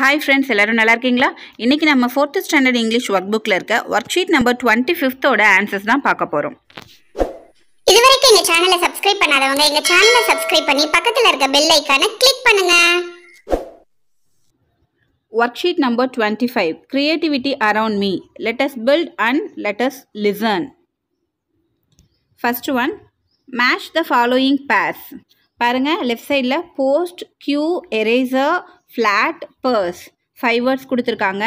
Hi friends எல்லோரும் நல்லா இருக்கீங்களா இன்றைக்கி நம்ம ஃபோர்த்து ஸ்டாண்டர்ட் இங்கிலீஷ் ஒர்க் புக்கில் இருக்க ஒர்க் ஷீட் நம்பர் டுவெண்ட்டி ஃபிஃப்த்தோட ஆன்சர்ஸ் தான் பார்க்க போகிறோம் இதுவரைக்கும் எங்கள் சேனலை சப்ஸ்கிரைப் பண்ணாதவங்க எங்கள் சேனலை சப்ஸ்கிரைப் பண்ணி பக்கத்தில் இருக்க பெல் ஐக்கானை கிளிக் பண்ணுங்க worksheet number twenty five creativity around me let's build and let's listen first one match the following pairs பாருங்கள் லெஃப்ட் சைடில் post queue eraser flat purse five words கொடுத்துருக்காங்க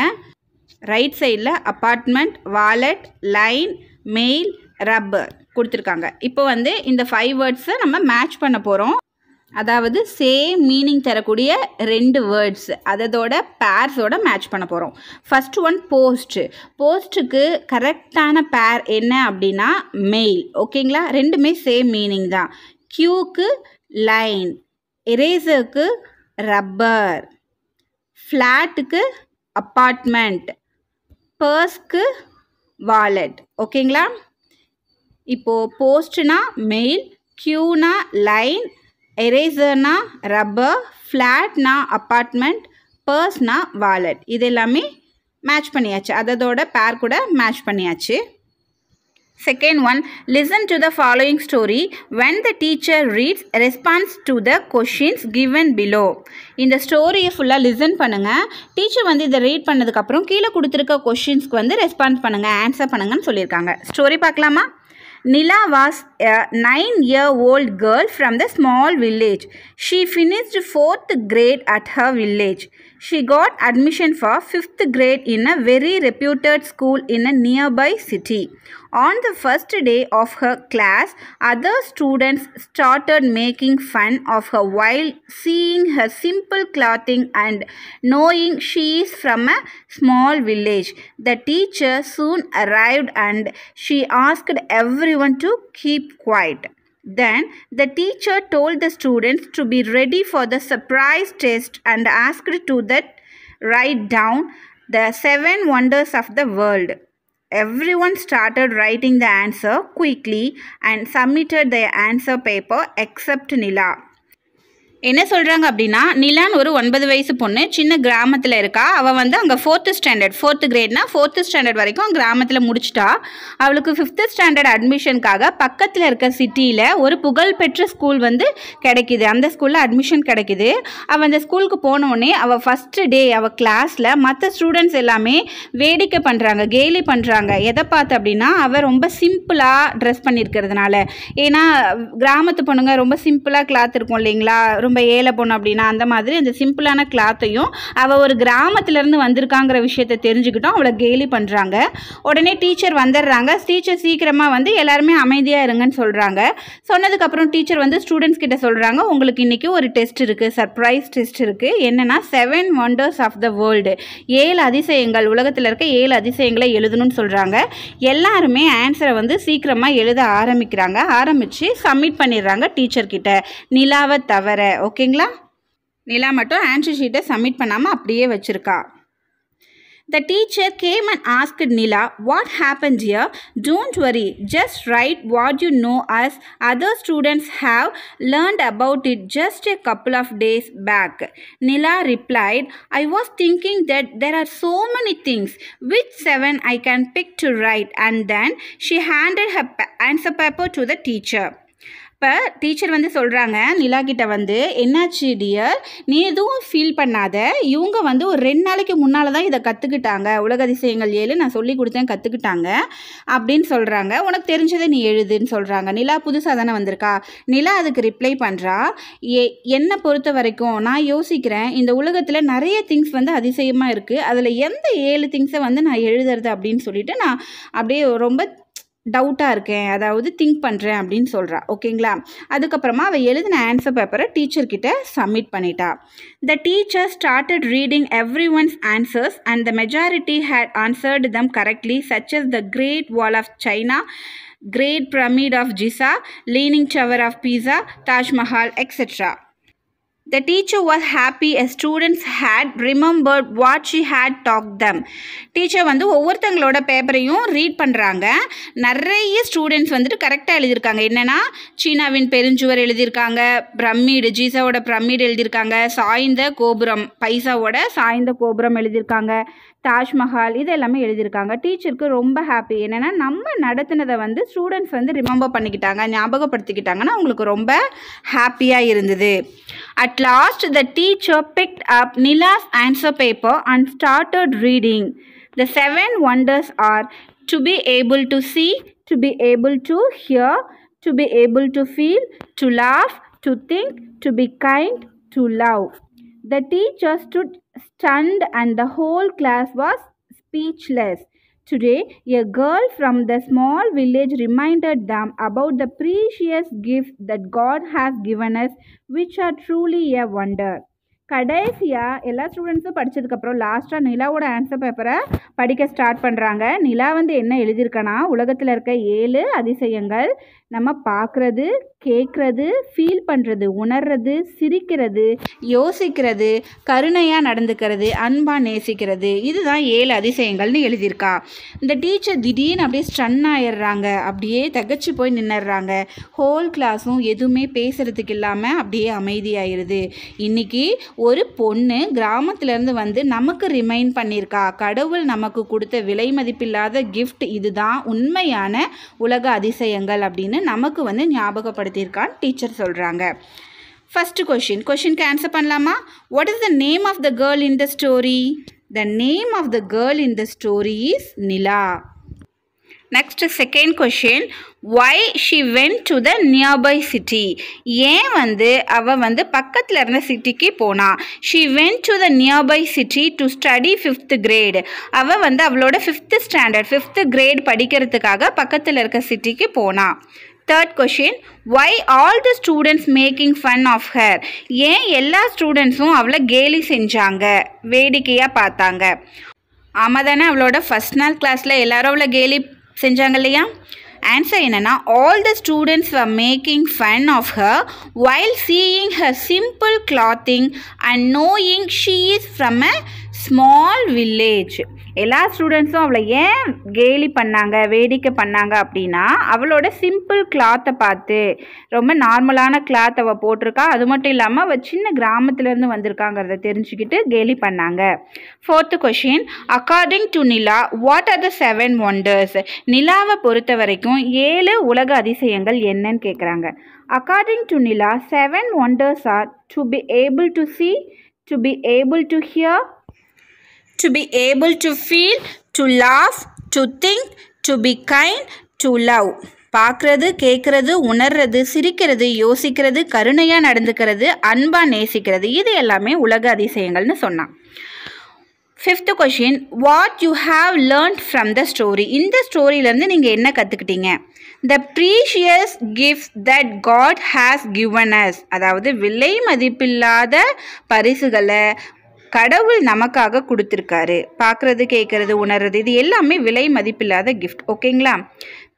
ரைட் சைடில் apartment wallet line mail rubber கொடுத்துருக்காங்க இப்போ வந்து இந்த five வேர்ட்ஸை நம்ம match பண்ண போகிறோம் அதாவது சேம் மீனிங் தரக்கூடிய ரெண்டு வேர்ட்ஸ் அதோட பேர்ஸோட மேட்ச் பண்ண போகிறோம் ஃபஸ்ட் ஒன் போஸ்ட்டு போஸ்ட்டுக்கு கரெக்டான பேர் என்ன அப்படின்னா மெயில் ஓகேங்களா ரெண்டுமே சேம் மீனிங் தான் க்யூக்கு லைன் எரேசருக்கு ரப்பர் ஃப்ளாட்டுக்கு அப்பார்ட்மெண்ட் பர்ஸ்க்கு வாலெட் ஓகேங்களா இப்போது போஸ்ட்னா மெயில் க்யூனா லைன் எரேசர்னா ரப்பர் ஃப்ளாட்னா அப்பார்ட்மெண்ட் பர்ஸ்னா வாலெட் இது எல்லாமே மேட்ச் பண்ணியாச்சு அதோட பேர் கூட மேட்ச் பண்ணியாச்சு Second one, listen to the following story when the teacher reads response to the questions given below இந்த ஸ்டோரியை ஃபுல்லாக லிசன் பண்ணுங்கள் டீச்சர் வந்து இதை ரீட் பண்ணதுக்கப்புறம் கீழே கொடுத்துருக்க கொஷின்ஸ்க்கு வந்து ரெஸ்பான்ஸ் பண்ணுங்கள் ஆன்சர் பண்ணுங்கன்னு சொல்லியிருக்காங்க ஸ்டோரி பார்க்கலாமா Nila was nine year old girl from the small village she finished fourth grade at her village She got admission for 5th grade in a very reputed school in a nearby city. On the first day of her class, other students started making fun of her while seeing her simple clothing and knowing she is from a small village. The teacher soon arrived and she asked everyone to keep quiet. Then the teacher told the students to be ready for the surprise test and asked to that write down the seven wonders of the world. Everyone started writing the answer quickly and submitted their answer paper except Nila. என்ன சொல்கிறாங்க அப்படின்னா நிலான் ஒரு ஒன்பது வயசு பொண்ணு சின்ன கிராமத்தில் இருக்கா அவள் வந்து அங்கே ஃபோர்த்து ஸ்டாண்டர்ட் ஃபோர்த்து கிரேட்னா ஃபோர்த்து ஸ்டாண்டர்ட் வரைக்கும் கிராமத்தில் முடிச்சிட்டா அவளுக்கு ஃபிஃப்த்து ஸ்டாண்டர்ட் அட்மிஷனுக்காக பக்கத்தில் இருக்க சிட்டியில் ஒரு புகழ்பெற்ற ஸ்கூல் வந்து கிடைக்கிது அந்த ஸ்கூலில் அட்மிஷன் கிடைக்கிது அவள் அந்த ஸ்கூலுக்கு போனோடனே அவள் ஃபஸ்ட்டு டே அவள் கிளாஸில் மற்ற ஸ்டூடெண்ட்ஸ் எல்லாமே வேடிக்கை பண்ணுறாங்க கேலி பண்ணுறாங்க எதை பார்த்து அப்படின்னா அவள் ரொம்ப சிம்பிளாக ட்ரெஸ் பண்ணியிருக்கிறதுனால ஏன்னா கிராமத்து பொண்ணுங்க ரொம்ப சிம்பிளாக கிளாத் இருக்கும் இல்லைங்களா ரொம்ப ரொம்ப ஏழை பொண்ணு அப்படின்னா அந்த மாதிரி அந்த சிம்பிளான கிளாத்தையும் அவள் ஒரு கிராமத்துலேருந்து வந்திருக்காங்கிற விஷயத்த தெரிஞ்சுக்கிட்டோம் அவளை கேலி பண்ணுறாங்க உடனே டீச்சர் வந்துடுறாங்க டீச்சர் சீக்கிரமாக வந்து எல்லாருமே அமைதியாக இருங்கன்னு சொல்கிறாங்க சொன்னதுக்கப்புறம் டீச்சர் வந்து ஸ்டூடெண்ட்ஸ் கிட்ட சொல்கிறாங்க உங்களுக்கு இன்றைக்கி ஒரு டெஸ்ட் இருக்குது சர்ப்ரைஸ் டெஸ்ட் இருக்குது என்னென்னா seven wonders of the world ஏழு அதிசயங்கள் உலகத்தில் இருக்க ஏழு அதிசயங்களை எழுதணும்னு சொல்கிறாங்க எல்லாருமே ஆன்சரை வந்து சீக்கிரமாக எழுத ஆரம்பிக்கிறாங்க ஆரம்பித்து சப்மிட் பண்ணிடுறாங்க டீச்சர்கிட்ட நிலாவை தவிர ஓகேங்களா நிலா மட்டும் ஆன்சர் ஷீட்டை சப்மிட் பண்ணாமல் அப்படியே வச்சுருக்கா The teacher came and asked Nila, What happened here? Don't worry, just write what you know as other students have learned about it just a couple of days back. Nila replied, I was thinking that there are so many things, which seven I can pick to write. And then she handed her answer paper to the teacher. இப்போ teacher வந்து சொல்கிறாங்க நிலா கிட்ட வந்து என்னாச்சு dear நீ எதுவும் feel பண்ணாத இவங்க வந்து ஒரு ரெண்டு நாளைக்கு முன்னால் தான் இதை கற்றுக்கிட்டாங்க உலக அதிசயங்கள் ஏழு நான் சொல்லி கொடுத்தேன் கற்றுக்கிட்டாங்க அப்படின்னு சொல்கிறாங்க உனக்கு தெரிஞ்சதை நீ எழுதுன்னு சொல்கிறாங்க நிலா புதுசாக தானே வந்திருக்கா நிலா அதுக்கு ரிப்ளை பண்ணுறா ஏ என்னை பொறுத்த வரைக்கும் நான் யோசிக்கிறேன் இந்த உலகத்தில் நிறைய திங்ஸ் வந்து அதிசயமாக இருக்குது அதில் எந்த ஏழு திங்ஸை வந்து நான் எழுதுறது அப்படின்னு சொல்லிட்டு நான் அப்படியே ரொம்ப டவுட்டாக இருக்கேன் அதாவது திங்க் பண்ணுறேன் அப்படின்னு சொல்கிறா ஓகேங்களா அதுக்கப்புறமா அவள் எழுதின ஆன்சர் பேப்பரை டீச்சர்கிட்ட சப்மிட் பண்ணிட்டா the teacher started reading everyone's answers and the majority had answered them correctly such as the great wall of China great pyramid of Giza leaning tower of Pisa Taj Mahal etcetera the teacher was happy as students had remembered what she had taught them teacher வந்து ஒவ்வொருத்தங்களோட பேப்பரையும் read பண்ணுறாங்க நிறைய students வந்துட்டு கரெக்டாக எழுதியிருக்காங்க என்னென்னா சீனாவின் பெருஞ்சுவர் எழுதியிருக்காங்க பிரமிடு ஜீசாவோட பிரமிடு எழுதியிருக்காங்க சாய்ந்த கோபுரம் பைசாவோட சாய்ந்த கோபுரம் எழுதியிருக்காங்க தாஜ்மஹால் இது எல்லாமே எழுதியிருக்காங்க டீச்சருக்கு ரொம்ப ஹாப்பி என்னென்னா நம்ம நடத்தினதை வந்து ஸ்டூடெண்ட்ஸ் வந்து ரிமெம்பர் பண்ணிக்கிட்டாங்க ஞாபகப்படுத்திக்கிட்டாங்கன்னா அவங்களுக்கு ரொம்ப ஹாப்பியாக இருந்தது at last the teacher picked up Nila's answer paper and started reading the seven wonders are to be able to see to be able to hear to be able to feel to laugh to think to be kind to love The teacher stood stunned and the whole class was speechless. Today, a girl from the small village reminded them about the precious gifts that God has given us, which are truly a wonder. கடைசியாக எல்லா ஸ்டூடெண்ட்ஸும் படித்ததுக்கப்புறம் லாஸ்ட்டாக நிலாவோட answer பேப்பரை படிக்க start பண்ணுறாங்க நிலா வந்து என்ன எழுதியிருக்கனா உலகத்தில் இருக்க ஏழு அதிசயங்கள் நம்ம பார்க்குறது கேட்குறது ஃபீல் பண்ணுறது உணர்றது சிரிக்கிறது யோசிக்கிறது கருணையாக நடந்துக்கிறது அன்பாக நேசிக்கிறது இதுதான் ஏழு அதிசயங்கள்னு எழுதியிருக்கா இந்த டீச்சர் திடீர்னு அப்படியே ஸ்டன் ஆயிடுறாங்க அப்படியே தகச்சு போய் நின்னுடுறாங்க ஹோல் கிளாஸும் எதுவுமே பேசுகிறதுக்கு இல்லாமல் அப்படியே அமைதியாயிருது இன்றைக்கி ஒரு பொண்ணு கிராமத்துலேருந்து வந்து நமக்கு ரிமைண்ட் பண்ணியிருக்கா கடவுள் நமக்கு கொடுத்த விலை மதிப்பில்லாத கிஃப்ட் இதுதான் உண்மையான உலக அதிசயங்கள் அப்படின்னு நமக்கு வந்து ஞாபகப்படுத்தியிருக்கான் டீச்சர் சொல்கிறாங்க ஃபஸ்ட்டு கொஷின் கொஷினுக்கு ஆன்சர் பண்ணலாமா what is the name of the girl in the story the name of the girl in the story is Nila next second question why she went to the nearby city ஏன் வந்து அவள் வந்து பக்கத்தில் இருந்த சிட்டிக்கு போனாள் she went to the nearby city to study fifth grade அவள் வந்து அவளோட ஃபிஃப்த்து ஸ்டாண்டர்ட் ஃபிஃப்த்து கிரேட் படிக்கிறதுக்காக பக்கத்தில் இருக்க சிட்டிக்கு போனாள் third question why all the students making fun of her ஏன் எல்லா ஸ்டூடெண்ட்ஸும் அவளை கேலி செஞ்சாங்க வேடிக்கையாக பார்த்தாங்க ஆமாம் தானே அவளோட ஃபஸ்ட் நாள் கிளாஸில் எல்லாரும் அவளை கேலி செஞ்சாங்க இல்லையா ஆன்சர் என்னென்னா all the students are making fun of her while seeing her simple clothing and knowing she is from a small village எல்லா ஸ்டூடெண்ட்ஸும் அவளை ஏன் கேலி பண்ணாங்க வேடிக்கை பண்ணாங்க அப்படின்னா அவளோட சிம்பிள் கிளாத்தை பார்த்து ரொம்ப நார்மலான கிளாத் அவள் போட்டிருக்கா அது மட்டும் இல்லாமல் அவள் சின்ன கிராமத்துலேருந்து வந்திருக்காங்கிறத தெரிஞ்சுக்கிட்டு கேலி பண்ணாங்க fourth question according to Nila what are the seven wonders நிலாவை பொறுத்த வரைக்கும் ஏழு உலக அதிசயங்கள் என்னன்னு கேட்குறாங்க According to Nila, seven wonders are to be able to see, to be able to hear, to be able to feel, to laugh, to think, to be kind, to love. பார்க்கறது கேட்கறது உணர்றது சிரிக்கிறது யோசிக்கிறது கருணையாக நடந்துக்கிறது அன்பாக நேசிக்கிறது இது எல்லாமே உலக அதிசயங்கள்னு சொன்னான் fifth question what you have learnt from the story இந்த ஸ்டோரியிலேருந்து நீங்கள் என்ன கற்றுக்கிட்டீங்க the precious gifts that God has given us அதாவது விலை மதிப்பில்லாத பரிசுகளை கடவுள் நமக்காக கொடுத்துருக்காரு பார்க்குறது கேட்குறது உணர்றது இது எல்லாமே விலை மதிப்பில்லாத கிஃப்ட் ஓகேங்களா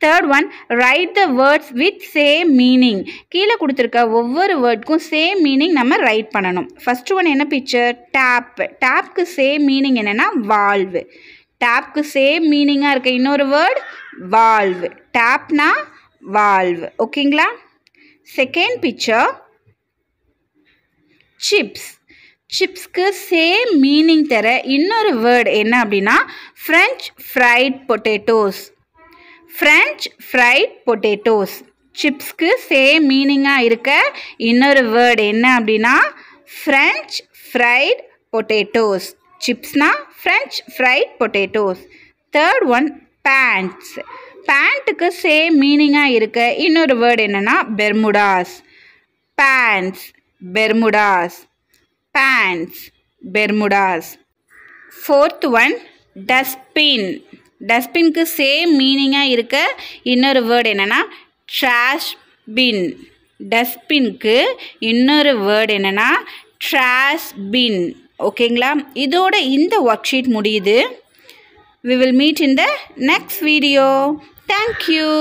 third one write the words with same meaning கீழே கொடுத்துருக்க ஒவ்வொரு வேர்ட்க்கும் சேம் மீனிங் நம்ம ரைட் பண்ணணும் ஃபஸ்ட் ஒன் என்ன பிக்சர் டேப் டேப்க்கு சேம் மீனிங் என்னென்னா வால்வு டேப்க்கு சேம் மீனிங்காக இருக்க இன்னொரு வேர்டு வால்வு டேப்னா வால்வு ஓகேங்களா செகண்ட் பிக்சர் சிப்ஸ் சிப்ஸ்க்கு சேம் மீனிங் தர இன்னொரு வேர்டு என்ன அப்படின்னா French fried potatoes French fried potatoes சிப்ஸ்க்கு சேம் மீனிங்காக இருக்க இன்னொரு வேர்டு என்ன அப்படின்னா ஃப்ரெஞ்ச் ஃப்ரைட் பொட்டேட்டோஸ் சிப்ஸ்னால் French fried potatoes third one pants பேண்ட்டுக்கு சேம் மீனிங்காக இருக்க இன்னொரு வேர்டு என்னென்னா Bermudas pants Bermudas pants Bermudas fourth one dustbin டஸ்ட்பின்க்கு சேம் மீனிங்காக இருக்க இன்னொரு வேர்டு என்னென்னா ட்ராஷ் பின் டஸ்ட்பின்க்கு இன்னொரு வேர்டு என்னென்னா ட்ராஷ் பின் ஓகேங்களா இதோட இந்த ஒர்க் ஷீட் முடியுது we will meet in the next video thank you